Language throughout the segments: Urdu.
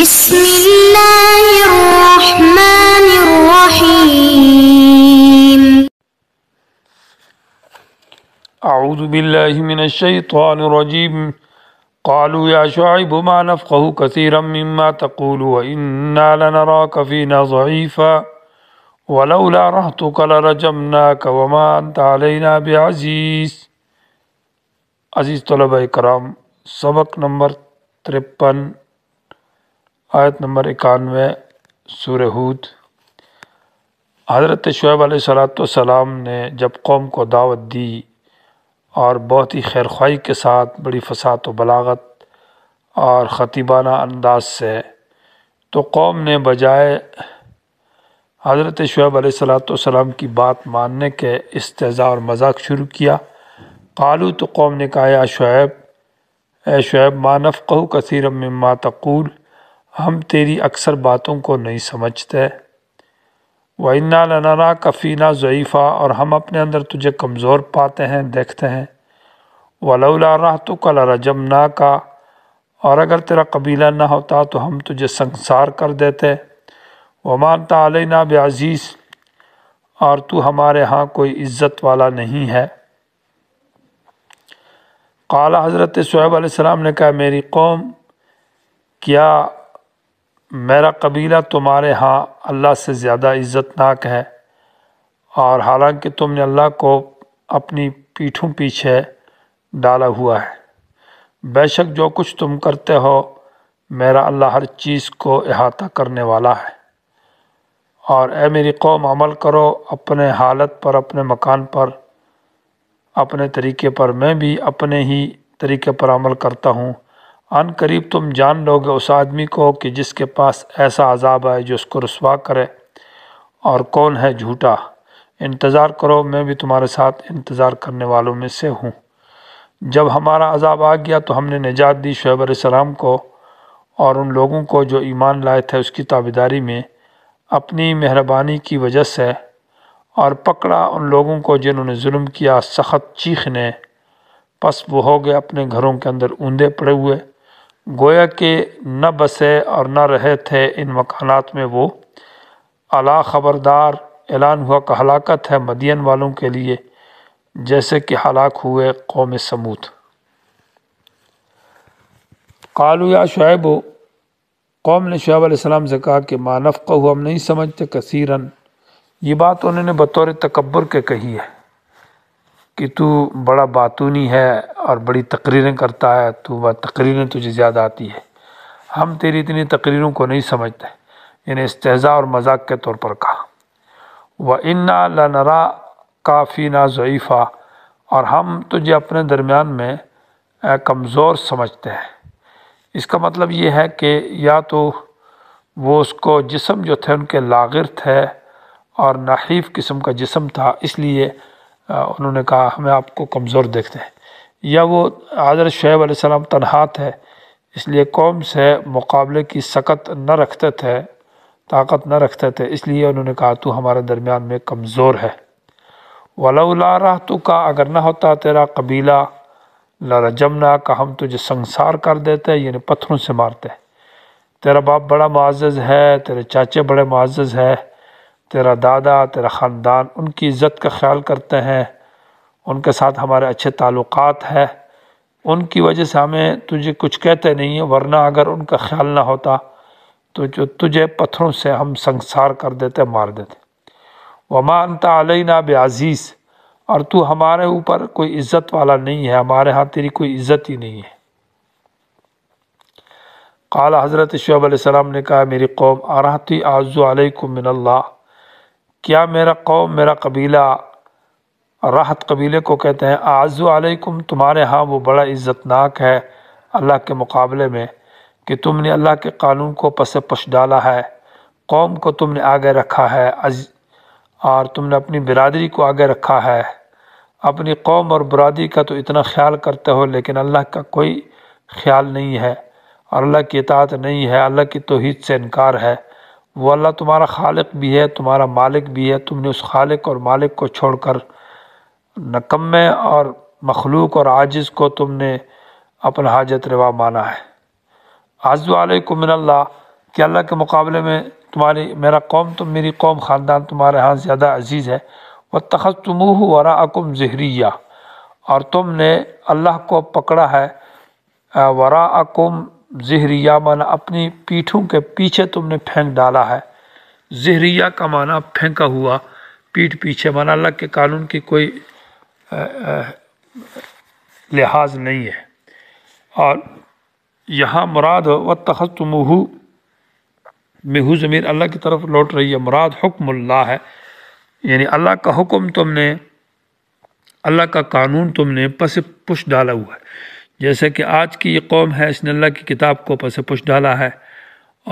بسم الله الرحمن الرحيم أعوذ بالله من الشيطان الرجيم قالوا يا شعيب ما نفقه كثيرا مما تقول وإنا لنراك فينا ضعيفا ولولا رهتك لرجمناك وما أنت علينا بعزيز عزيز طلبة الكرام سبق نمبر 53 آیت نمبر اکانوے سورہ ہود حضرت شعیب علیہ صلاۃ السلام نے جب قوم کو دعوت دی اور بہت ہی خیرخوائی کے ساتھ بڑی فساد و بلاغت اور خطیبانہ انداز سے تو قوم نے بجائے حضرت شعیب علیہ صلاۃ والسلام کی بات ماننے کے استضاء اور مذاق شروع کیا قالو تو قوم نے کہا یا شعیب اے شعیب مانو کہو کثیر تقول ہم تیری اکثر باتوں کو نہیں سمجھتے وَإِنَّا کفی نا ضعیفہ اور ہم اپنے اندر تجھے کمزور پاتے ہیں دیکھتے ہیں وَلَوْلَا راہ تو رجم نہ کا اور اگر تیرا قبیلہ نہ ہوتا تو ہم تجھے سنسار کر دیتے وہ مانتا علیہ عزیز اور تو ہمارے ہاں کوئی عزت والا نہیں ہے قال حضرت صاحب علیہ السلام نے کہا میری قوم کیا میرا قبیلہ تمہارے ہاں اللہ سے زیادہ عزت ناک ہے اور حالانکہ تم نے اللہ کو اپنی پیٹھوں پیچھے ڈالا ہوا ہے بے شک جو کچھ تم کرتے ہو میرا اللہ ہر چیز کو احاطہ کرنے والا ہے اور اے میری قوم عمل کرو اپنے حالت پر اپنے مکان پر اپنے طریقے پر میں بھی اپنے ہی طریقے پر عمل کرتا ہوں عن قریب تم جان لو گے اس آدمی کو کہ جس کے پاس ایسا عذاب آئے جو اس کو رسوا کرے اور کون ہے جھوٹا انتظار کرو میں بھی تمہارے ساتھ انتظار کرنے والوں میں سے ہوں جب ہمارا عذاب آ گیا تو ہم نے نجات دی شعیب علیہ السلام کو اور ان لوگوں کو جو ایمان لائے تھے اس کی تابیداری میں اپنی مہربانی کی وجہ سے اور پکڑا ان لوگوں کو جنہوں نے ظلم کیا سخت چیخ نے پس وہ ہو گئے اپنے گھروں کے اندر اوندے پڑے ہوئے گویا کہ نہ بسے اور نہ رہے تھے ان مکانات میں وہ علا خبردار اعلان ہوا کہ ہلاکت ہے مدین والوں کے لیے جیسے کہ ہلاک ہوئے قوم سموت قالو یا شعیب قوم نے شعیب علیہ السلام سے کہا کہ مانف کو ہم نہیں سمجھتے کثیرن یہ بات انہوں نے بطور تکبر کے کہی ہے کہ تو بڑا باتونی ہے اور بڑی تقریریں کرتا ہے تو بہت تقریریں تجھے زیادہ آتی ہے ہم تیری اتنی تقریروں کو نہیں سمجھتے یعنی استحضاء اور مذاق کے طور پر کہا وَإِنَّا لَنَرَا كَافِنَا لنرا کافی نا ضعیفہ اور ہم تجھے اپنے درمیان میں کمزور سمجھتے ہیں اس کا مطلب یہ ہے کہ یا تو وہ اس کو جسم جو تھے ان کے لاغر تھے اور نحیف قسم کا جسم تھا اس لیے انہوں نے کہا ہمیں آپ کو کمزور دیکھتے ہیں یا وہ حضرت شعیب علیہ السلام تنہا تھے اس لیے قوم سے مقابلے کی سکت نہ رکھتے تھے طاقت نہ رکھتے تھے اس لیے انہوں نے کہا تو ہمارے درمیان میں کمزور ہے ولا راہ تو کا اگر نہ ہوتا تیرا قبیلہ لالا جمنا کا ہم تجھے سنسار کر دیتے یعنی پتھروں سے مارتے تیرا باپ بڑا معزز ہے تیرے چاچے بڑے معزز ہے تیرا دادا تیرا خاندان ان کی عزت کا خیال کرتے ہیں ان کے ساتھ ہمارے اچھے تعلقات ہے ان کی وجہ سے ہمیں تجھے کچھ کہتے نہیں ہیں ورنہ اگر ان کا خیال نہ ہوتا تو جو تجھے پتھروں سے ہم سنسار کر دیتے مار دیتے وما انت علینا بعزیز عزیز اور تو ہمارے اوپر کوئی عزت والا نہیں ہے ہمارے ہاں تیری کوئی عزت ہی نہیں ہے قال حضرت شعب علیہ السلام نے کہا میری قوم آرہتی آزو علیکم من اللہ کیا میرا قوم میرا قبیلہ راحت قبیلے کو کہتے ہیں آزو علیکم تمہارے ہاں وہ بڑا عزت ناک ہے اللہ کے مقابلے میں کہ تم نے اللہ کے قانون کو پس پش ڈالا ہے قوم کو تم نے آگے رکھا ہے اور تم نے اپنی برادری کو آگے رکھا ہے اپنی قوم اور برادری کا تو اتنا خیال کرتے ہو لیکن اللہ کا کوئی خیال نہیں ہے اور اللہ کی اطاعت نہیں ہے اللہ کی توحید سے انکار ہے وہ اللہ تمہارا خالق بھی ہے تمہارا مالک بھی ہے تم نے اس خالق اور مالک کو چھوڑ کر نکمے اور مخلوق اور عاجز کو تم نے اپنا حاجت روا مانا ہے عز و علیکم اللہ کہ اللہ کے مقابلے میں تمہاری میرا قوم تم میری قوم خاندان تمہارے ہاں زیادہ عزیز ہے وہ تخص تم وراکم زہریہ اور تم نے اللہ کو پکڑا ہے ورا زہریہ مانا اپنی پیٹھوں کے پیچھے تم نے پھینک ڈالا ہے زہریہ کا مانا پھینکا ہوا پیٹھ پیچھے مانا اللہ کے قانون کی کوئی لحاظ نہیں ہے اور یہاں مراد و مِهُ میہو زمیر اللہ کی طرف لوٹ رہی ہے مراد حکم اللہ ہے یعنی اللہ کا حکم تم نے اللہ کا قانون تم نے پس پش ڈالا ہوا ہے جیسے کہ آج کی یہ قوم ہے اس نے اللہ کی کتاب کو پس پش ڈالا ہے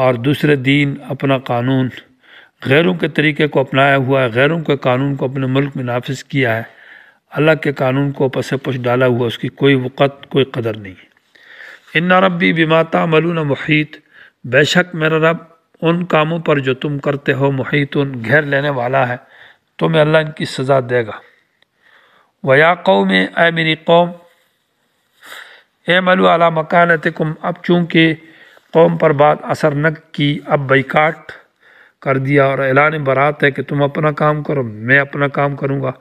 اور دوسرے دین اپنا قانون غیروں کے طریقے کو اپنایا ہوا ہے غیروں کے قانون کو اپنے ملک میں نافذ کیا ہے اللہ کے قانون کو پس پش ڈالا ہوا اس کی کوئی وقت کوئی قدر نہیں ہے ان ربی بماتا ملون محیط بے شک میرا رب ان کاموں پر جو تم کرتے ہو محیط ان گھیر لینے والا ہے تمہیں اللہ ان کی سزا دے گا و یا اے میری قوم اے ملو اعلیٰ مکانتکم اب چونکہ قوم پر بات اثر نہ کی اب بائیکاٹ کر دیا اور اعلان برات ہے کہ تم اپنا کام کرو میں اپنا کام کروں گا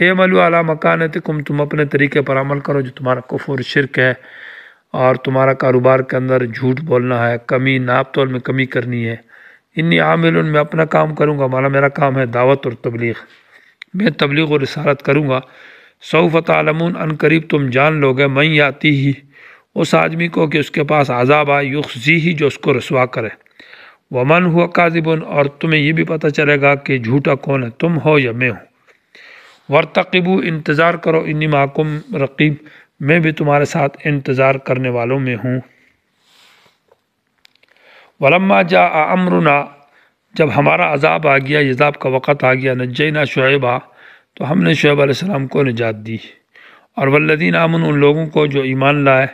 اے ملو اعلیٰ مکانتکم تم اپنے طریقے پر عمل کرو جو تمہارا کفر شرک ہے اور تمہارا کاروبار کے اندر جھوٹ بولنا ہے کمی ناپ تول میں کمی کرنی ہے انی عامل میں اپنا کام کروں گا مانا میرا کام ہے دعوت اور تبلیغ میں تبلیغ اور رسالت کروں گا صوفت ان قریب تم جان لو گے میں آتی ہی اس آدمی کو کہ اس کے پاس عذاب آئے یخزی ہی جو اس کو رسوا کرے وہ من ہوا کاظب اور تمہیں یہ بھی پتہ چلے گا کہ جھوٹا کون ہے تم ہو یا میں ہوں ورتقبو انتظار کرو انی معکم رقیب میں بھی تمہارے ساتھ انتظار کرنے والوں میں ہوں ولما جا امرنا جب ہمارا عذاب آ گیا عذاب کا وقت آ گیا نجینا شعیبہ تو ہم نے شعیب علیہ السلام کو نجات دی اور والذین آمن امن ان لوگوں کو جو ایمان لائے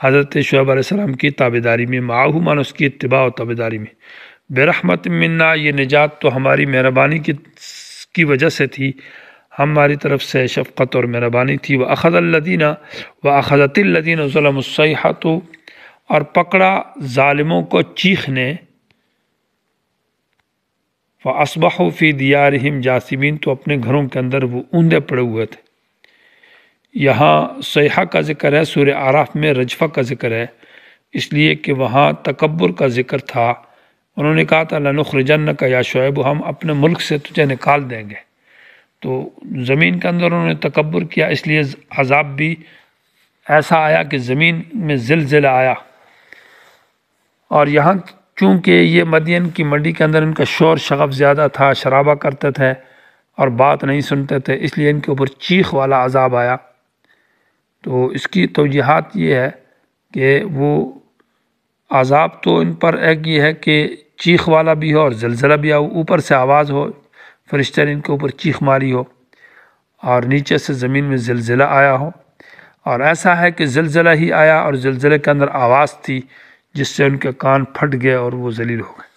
حضرت شعیب علیہ السلام کی تابداری میں معاہمان اس کی اتباع و تابداری میں برحمت منا یہ نجات تو ہماری مہربانی کی وجہ سے تھی ہماری طرف سے شفقت اور مہربانی تھی وہ اخذ الدینہ و اخذت الدین ظلم السیحت اور پکڑا ظالموں کو چیخ نے و فی دیا رحم جاسمین تو اپنے گھروں کے اندر وہ اوندے پڑے ہوئے تھے یہاں سیاح کا ذکر ہے سورہ آراف میں رجفہ کا ذکر ہے اس لیے کہ وہاں تکبر کا ذکر تھا انہوں نے کہا تھا اللہ کا یا شعیب ہم اپنے ملک سے تجھے نکال دیں گے تو زمین کے اندر انہوں نے تکبر کیا اس لیے عذاب بھی ایسا آیا کہ زمین میں زلزلہ آیا اور یہاں چونکہ یہ مدین کی منڈی کے اندر ان کا شور شغف زیادہ تھا شرابہ کرتے تھے اور بات نہیں سنتے تھے اس لیے ان کے اوپر چیخ والا عذاب آیا تو اس کی توجیحات یہ ہے کہ وہ عذاب تو ان پر ایک یہ ہے کہ چیخ والا بھی ہو اور زلزلہ بھی ہو اوپر سے آواز ہو فرسٹر ان کے اوپر چیخ ماری ہو اور نیچے سے زمین میں زلزلہ آیا ہو اور ایسا ہے کہ زلزلہ ہی آیا اور زلزلے کے اندر آواز تھی جس سے ان کے کان پھٹ گئے اور وہ ذلیل ہو گئے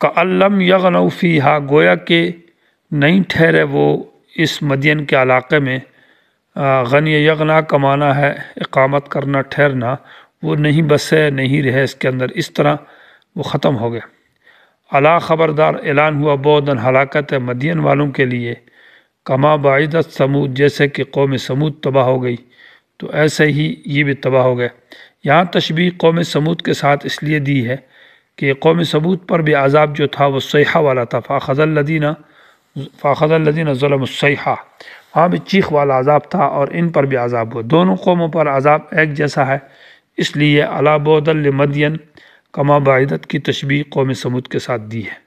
کا علم یغنوفی ہا گویا کہ نہیں ٹھہرے وہ اس مدین کے علاقے میں غنی یغنا کمانا ہے اقامت کرنا ٹھہرنا وہ نہیں بسے نہیں رہے اس کے اندر اس طرح وہ ختم ہو گئے اللہ خبردار اعلان ہوا بودن ہلاکت مدین والوں کے لیے کما باعدت سمود جیسے کہ قوم سمود تباہ ہو گئی تو ایسے ہی یہ بھی تباہ ہو گئے یہاں تشبیح قوم سمود کے ساتھ اس لیے دی ہے کہ قوم سمود پر بھی عذاب جو تھا وہ سیاح والا تھا فاخذ الدینہ فاخذ الدینہ ظلم السیحہ وہاں بھی چیخ والا عذاب تھا اور ان پر بھی عذاب ہوا دونوں قوموں پر عذاب ایک جیسا ہے اس لیے علا بودل مدین کما عیدت کی تشبیح قوم سمود کے ساتھ دی ہے